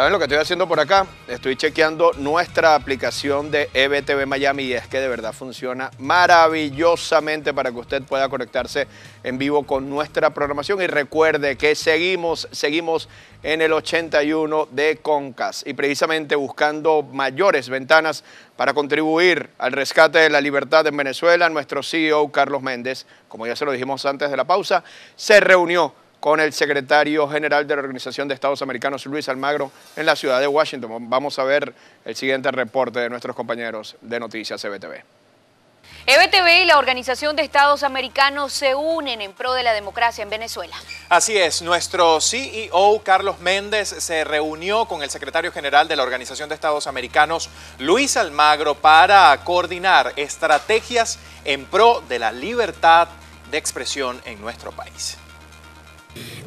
¿Saben lo que estoy haciendo por acá? Estoy chequeando nuestra aplicación de EBTV Miami y es que de verdad funciona maravillosamente para que usted pueda conectarse en vivo con nuestra programación y recuerde que seguimos, seguimos en el 81 de Concas y precisamente buscando mayores ventanas para contribuir al rescate de la libertad en Venezuela, nuestro CEO Carlos Méndez, como ya se lo dijimos antes de la pausa, se reunió con el secretario general de la Organización de Estados Americanos, Luis Almagro, en la ciudad de Washington. Vamos a ver el siguiente reporte de nuestros compañeros de Noticias EBTV. EBTV y la Organización de Estados Americanos se unen en pro de la democracia en Venezuela. Así es, nuestro CEO Carlos Méndez se reunió con el secretario general de la Organización de Estados Americanos, Luis Almagro, para coordinar estrategias en pro de la libertad de expresión en nuestro país.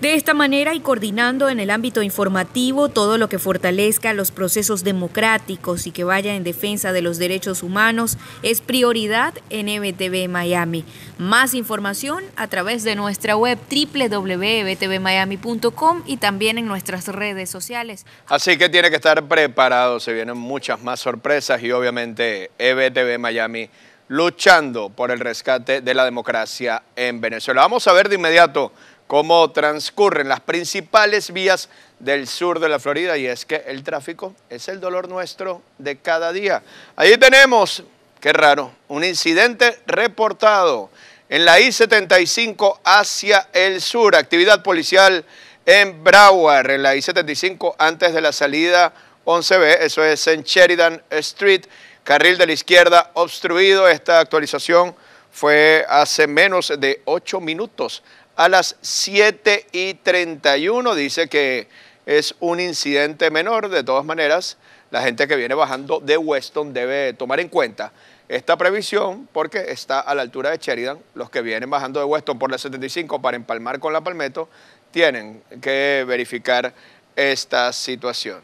De esta manera y coordinando en el ámbito informativo todo lo que fortalezca los procesos democráticos y que vaya en defensa de los derechos humanos es prioridad en EBTV Miami. Más información a través de nuestra web www.ebtvmiami.com y también en nuestras redes sociales. Así que tiene que estar preparado, se vienen muchas más sorpresas y obviamente EBTV Miami luchando por el rescate de la democracia en Venezuela. Vamos a ver de inmediato cómo transcurren las principales vías del sur de la Florida y es que el tráfico es el dolor nuestro de cada día. Ahí tenemos, qué raro, un incidente reportado en la I-75 hacia el sur, actividad policial en Broward, en la I-75 antes de la salida 11B, eso es en Sheridan Street, carril de la izquierda obstruido, esta actualización fue hace menos de ocho minutos a las 7 y 31. Dice que es un incidente menor, de todas maneras, la gente que viene bajando de Weston debe tomar en cuenta esta previsión porque está a la altura de Sheridan. Los que vienen bajando de Weston por la 75 para empalmar con la Palmetto tienen que verificar esta situación.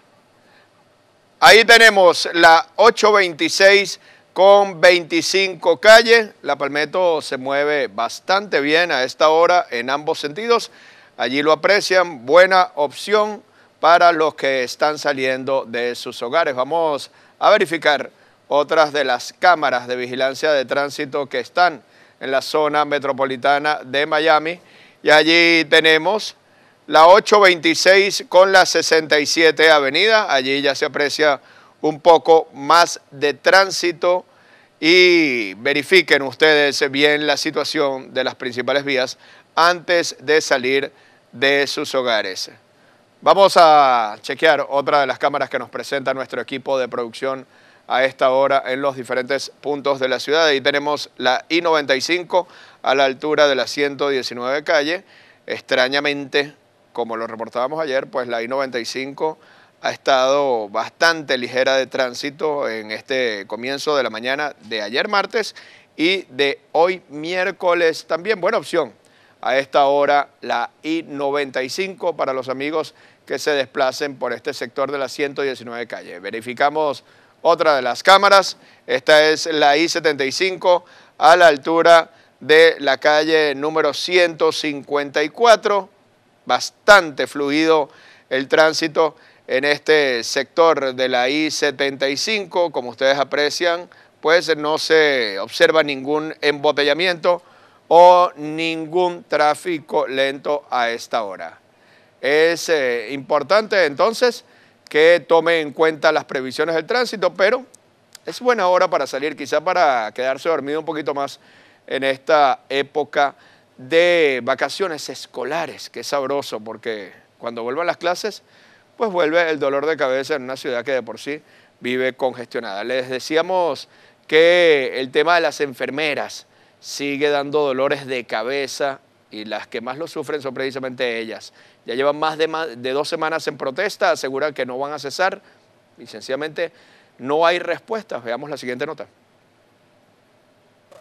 Ahí tenemos la 826 con 25 calles. La Palmetto se mueve bastante bien a esta hora en ambos sentidos. Allí lo aprecian, buena opción para los que están saliendo de sus hogares. Vamos a verificar otras de las cámaras de vigilancia de tránsito que están en la zona metropolitana de Miami. Y allí tenemos la 826 con la 67 Avenida. Allí ya se aprecia un poco más de tránsito y verifiquen ustedes bien la situación de las principales vías antes de salir de sus hogares. Vamos a chequear otra de las cámaras que nos presenta nuestro equipo de producción a esta hora en los diferentes puntos de la ciudad. Ahí tenemos la I-95 a la altura de la 119 calle. Extrañamente, como lo reportábamos ayer, pues la I-95 ha estado bastante ligera de tránsito en este comienzo de la mañana de ayer martes y de hoy miércoles también. Buena opción a esta hora la I-95 para los amigos que se desplacen por este sector de la 119 calle. Verificamos otra de las cámaras. Esta es la I-75 a la altura de la calle número 154. Bastante fluido el tránsito en este sector de la I-75, como ustedes aprecian, pues no se observa ningún embotellamiento o ningún tráfico lento a esta hora. Es eh, importante entonces que tome en cuenta las previsiones del tránsito, pero es buena hora para salir, quizá para quedarse dormido un poquito más en esta época de vacaciones escolares, que es sabroso, porque cuando vuelvan las clases pues vuelve el dolor de cabeza en una ciudad que de por sí vive congestionada. Les decíamos que el tema de las enfermeras sigue dando dolores de cabeza y las que más lo sufren son precisamente ellas. Ya llevan más de, dos semanas en protesta, aseguran que no van a cesar y sencillamente no hay respuesta. Veamos la siguiente nota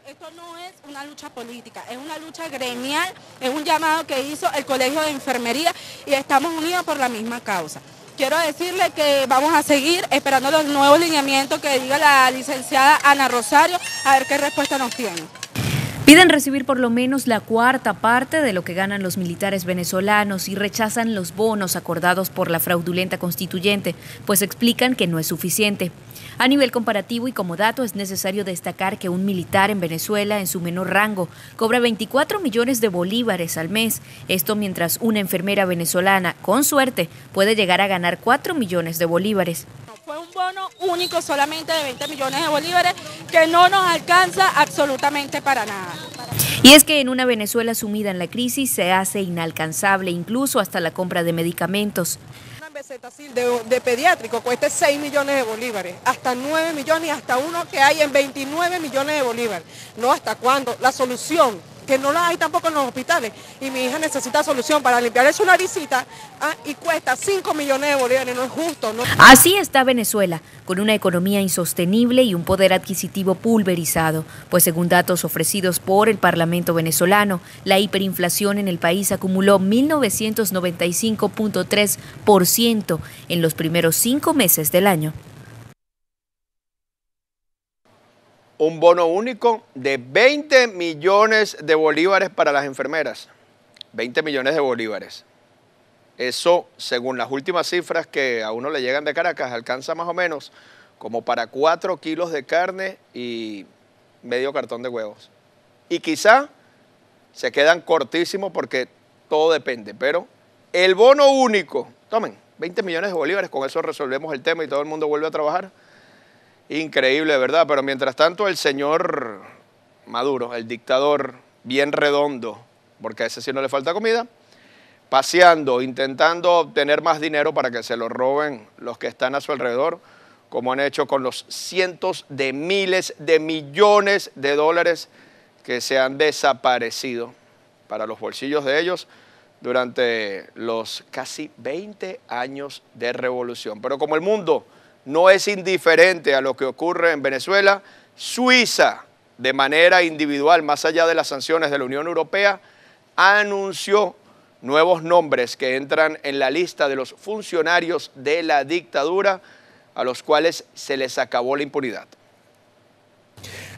esto no es una lucha política, es una lucha gremial, es un llamado que hizo el Colegio de Enfermería y estamos unidos por la misma causa. Quiero decirle que vamos a seguir esperando los nuevos lineamientos que diga la licenciada Ana Rosario, a ver qué respuesta nos tiene. Piden recibir por lo menos la cuarta parte de lo que ganan los militares venezolanos y rechazan los bonos acordados por la fraudulenta constituyente, pues explican que no es suficiente. A nivel comparativo y como dato es necesario destacar que un militar en Venezuela en su menor rango cobra 24 millones de bolívares al mes, esto mientras una enfermera venezolana, con suerte, puede llegar a ganar 4 millones de bolívares. Fue un bono único solamente de 20 millones de bolívares que no nos alcanza absolutamente para nada. Y es que en una Venezuela sumida en la crisis se hace inalcanzable incluso hasta la compra de medicamentos. Una de, de pediátrico cuesta 6 millones de bolívares, hasta 9 millones y hasta uno que hay en 29 millones de bolívares. No, ¿hasta cuándo? La solución que no la hay tampoco en los hospitales. Y mi hija necesita solución para limpiar su una visita ah, y cuesta 5 millones de bolívares, no es justo. Así está Venezuela, con una economía insostenible y un poder adquisitivo pulverizado, pues según datos ofrecidos por el Parlamento venezolano, la hiperinflación en el país acumuló 1995.3% en los primeros cinco meses del año. un bono único de 20 millones de bolívares para las enfermeras. 20 millones de bolívares. Eso, según las últimas cifras que a uno le llegan de Caracas, alcanza más o menos como para 4 kilos de carne y medio cartón de huevos. Y quizá se quedan cortísimos porque todo depende, pero el bono único, tomen, 20 millones de bolívares, con eso resolvemos el tema y todo el mundo vuelve a trabajar. Increíble, ¿verdad? Pero mientras tanto el señor Maduro, el dictador bien redondo, porque a ese sí no le falta comida, paseando, intentando obtener más dinero para que se lo roben los que están a su alrededor, como han hecho con los cientos de miles de millones de dólares que se han desaparecido para los bolsillos de ellos durante los casi 20 años de revolución. Pero como el mundo no es indiferente a lo que ocurre en Venezuela. Suiza, de manera individual, más allá de las sanciones de la Unión Europea, anunció nuevos nombres que entran en la lista de los funcionarios de la dictadura a los cuales se les acabó la impunidad.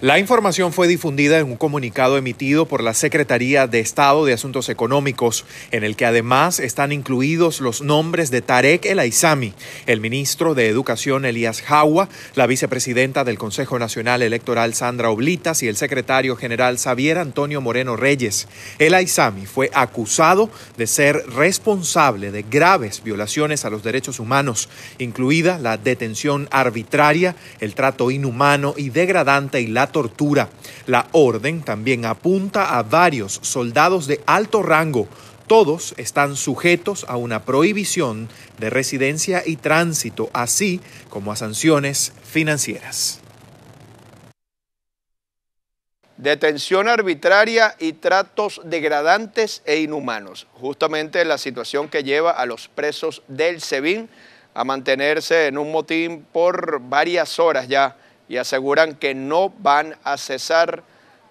La información fue difundida en un comunicado emitido por la Secretaría de Estado de Asuntos Económicos, en el que además están incluidos los nombres de Tarek El Aizami, el ministro de Educación Elías Jawa, la vicepresidenta del Consejo Nacional Electoral Sandra Oblitas y el secretario general Xavier Antonio Moreno Reyes. El Aizami fue acusado de ser responsable de graves violaciones a los derechos humanos, incluida la detención arbitraria, el trato inhumano y degradante y la tortura. La orden también apunta a varios soldados de alto rango. Todos están sujetos a una prohibición de residencia y tránsito, así como a sanciones financieras. Detención arbitraria y tratos degradantes e inhumanos. Justamente la situación que lleva a los presos del SEBIN a mantenerse en un motín por varias horas ya y aseguran que no van a cesar.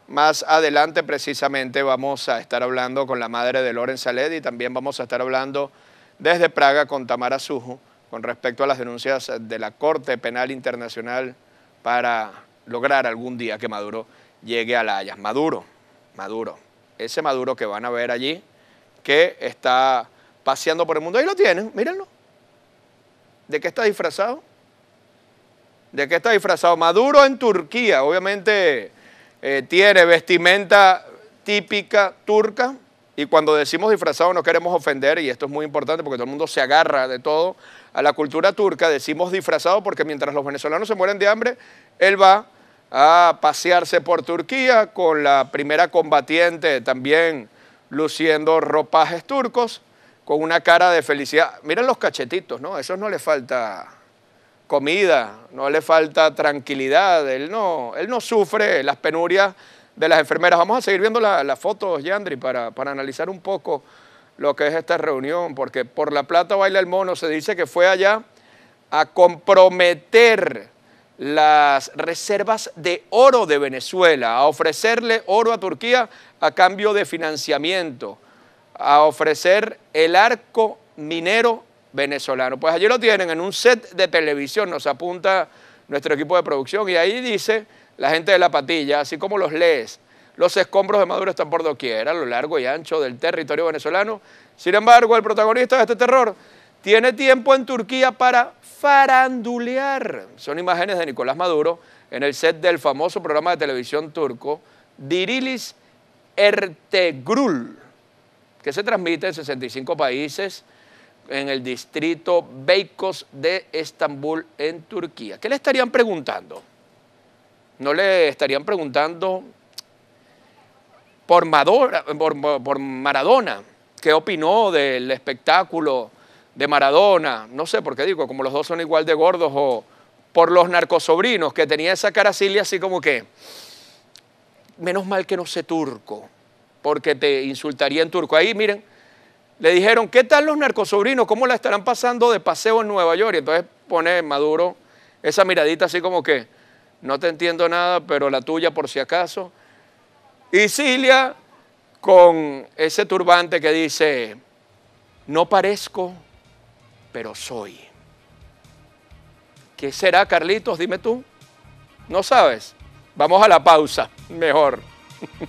Más adelante precisamente vamos a estar hablando con la madre de Loren Saled y también vamos a estar hablando desde Praga con Tamara Sujo con respecto a las denuncias de la Corte Penal Internacional para lograr algún día que Maduro llegue a La Haya. Maduro, Maduro, ese Maduro que van a ver allí, que está paseando por el mundo, ahí lo tienen, mírenlo. ¿De qué está disfrazado? ¿De qué está disfrazado? Maduro en Turquía, obviamente eh, tiene vestimenta típica turca. Y cuando decimos disfrazado no queremos ofender, y esto es muy importante porque todo el mundo se agarra de todo a la cultura turca, decimos disfrazado porque mientras los venezolanos se mueren de hambre, él va a pasearse por Turquía con la primera combatiente también luciendo ropajes turcos, con una cara de felicidad. Miren los cachetitos, ¿no? Eso no le falta comida, no le falta tranquilidad, él no, él no sufre las penurias de las enfermeras. Vamos a seguir viendo las fotos, Yandri, para, para analizar un poco lo que es esta reunión, porque por la plata baila el mono, se dice que fue allá a comprometer las reservas de oro de Venezuela, a ofrecerle oro a Turquía a cambio de financiamiento, a ofrecer el arco minero venezolano. Pues allí lo tienen en un set de televisión, nos apunta nuestro equipo de producción y ahí dice la gente de la patilla, así como los lees. Los escombros de Maduro están por doquier, a lo largo y ancho del territorio venezolano. Sin embargo, el protagonista de este terror tiene tiempo en Turquía para farandulear. Son imágenes de Nicolás Maduro en el set del famoso programa de televisión turco Dirilis Ertegrul, que se transmite en 65 países en el distrito Beikos de Estambul, en Turquía. ¿Qué le estarían preguntando? No le estarían preguntando por, por, Maradona, qué opinó del espectáculo de Maradona, no sé por qué digo, como los dos son igual de gordos, o por los narcosobrinos, que tenía esa así, así como que, menos mal que no sé turco, porque te insultaría en turco. Ahí, miren, le dijeron, ¿qué tal los narcosobrinos? ¿Cómo la estarán pasando de paseo en Nueva York? Y entonces pone Maduro esa miradita así como que, no te entiendo nada, pero la tuya por si acaso. Y Cilia con ese turbante que dice, no parezco, pero soy. ¿Qué será, Carlitos? Dime tú. No sabes. Vamos a la pausa, mejor.